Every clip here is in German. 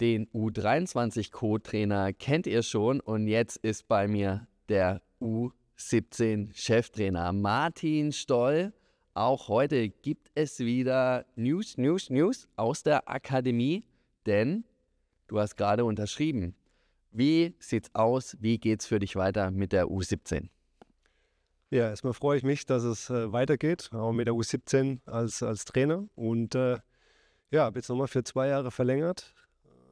Den U23-Co-Trainer kennt ihr schon und jetzt ist bei mir der U17-Cheftrainer Martin Stoll. Auch heute gibt es wieder News, News, News aus der Akademie, denn du hast gerade unterschrieben. Wie sieht's aus? Wie geht's für dich weiter mit der U17? Ja, erstmal freue ich mich, dass es äh, weitergeht, auch mit der U17 als, als Trainer. Und äh, ja, habe jetzt nochmal für zwei Jahre verlängert.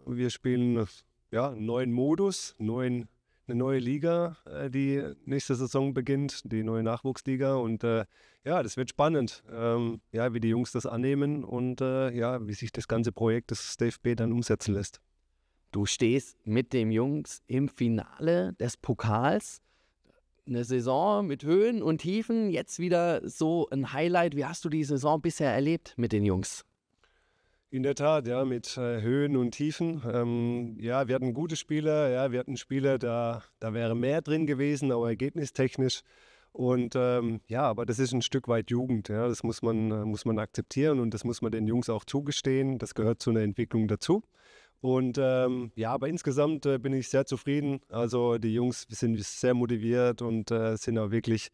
Wir spielen hm. ja, einen neuen Modus, neuen, eine neue Liga, äh, die nächste Saison beginnt, die neue Nachwuchsliga. Und äh, ja, das wird spannend, ähm, ja, wie die Jungs das annehmen und äh, ja, wie sich das ganze Projekt des DFB dann umsetzen lässt. Du stehst mit den Jungs im Finale des Pokals. Eine Saison mit Höhen und Tiefen, jetzt wieder so ein Highlight. Wie hast du die Saison bisher erlebt mit den Jungs? In der Tat, ja, mit äh, Höhen und Tiefen. Ähm, ja, wir hatten gute Spieler, ja, wir hatten Spieler, da, da wäre mehr drin gewesen, auch ergebnistechnisch. Und ähm, ja, aber das ist ein Stück weit Jugend, ja, das muss man, äh, muss man akzeptieren und das muss man den Jungs auch zugestehen. Das gehört zu einer Entwicklung dazu. Und ähm, ja, aber insgesamt äh, bin ich sehr zufrieden. Also die Jungs sind sehr motiviert und äh, sind auch wirklich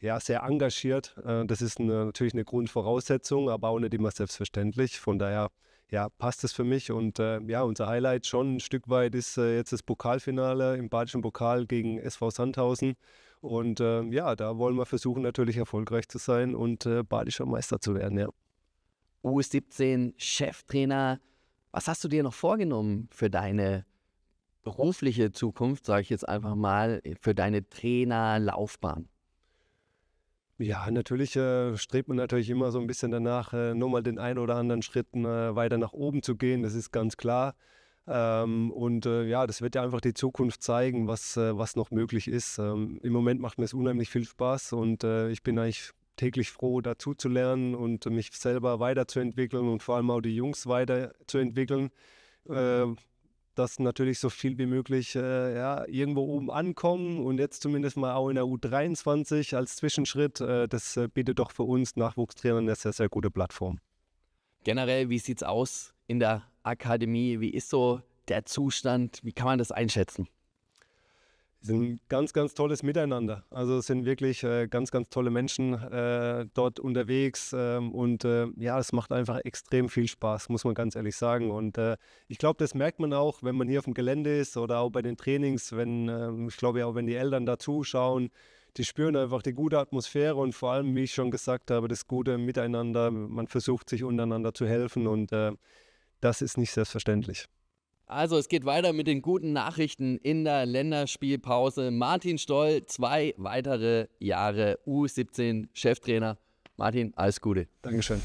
ja, sehr engagiert. Äh, das ist eine, natürlich eine Grundvoraussetzung, aber auch nicht immer selbstverständlich. Von daher ja, passt es für mich. Und äh, ja, unser Highlight schon ein Stück weit ist äh, jetzt das Pokalfinale im Badischen Pokal gegen SV Sandhausen. Und äh, ja, da wollen wir versuchen, natürlich erfolgreich zu sein und äh, badischer Meister zu werden, ja. U17, Cheftrainer. Was hast du dir noch vorgenommen für deine berufliche Zukunft, sage ich jetzt einfach mal, für deine Trainerlaufbahn? Ja, natürlich äh, strebt man natürlich immer so ein bisschen danach, äh, nochmal den einen oder anderen Schritt äh, weiter nach oben zu gehen, das ist ganz klar. Ähm, und äh, ja, das wird ja einfach die Zukunft zeigen, was, äh, was noch möglich ist. Ähm, Im Moment macht mir es unheimlich viel Spaß und äh, ich bin eigentlich täglich froh, dazu zu lernen und mich selber weiterzuentwickeln und vor allem auch die Jungs weiterzuentwickeln. Äh, dass natürlich so viel wie möglich äh, ja, irgendwo oben ankommen und jetzt zumindest mal auch in der U23 als Zwischenschritt. Äh, das äh, bietet doch für uns Nachwuchstrainern eine sehr, sehr gute Plattform. Generell, wie sieht es aus in der Akademie? Wie ist so der Zustand? Wie kann man das einschätzen? sind ein ganz, ganz tolles Miteinander. Also es sind wirklich äh, ganz, ganz tolle Menschen äh, dort unterwegs ähm, und äh, ja, es macht einfach extrem viel Spaß, muss man ganz ehrlich sagen. Und äh, ich glaube, das merkt man auch, wenn man hier auf dem Gelände ist oder auch bei den Trainings, wenn, ähm, ich glaube ja auch, wenn die Eltern da zuschauen, die spüren einfach die gute Atmosphäre und vor allem, wie ich schon gesagt habe, das gute Miteinander. Man versucht sich untereinander zu helfen und äh, das ist nicht selbstverständlich. Also es geht weiter mit den guten Nachrichten in der Länderspielpause. Martin Stoll, zwei weitere Jahre U17-Cheftrainer. Martin, alles Gute. Dankeschön.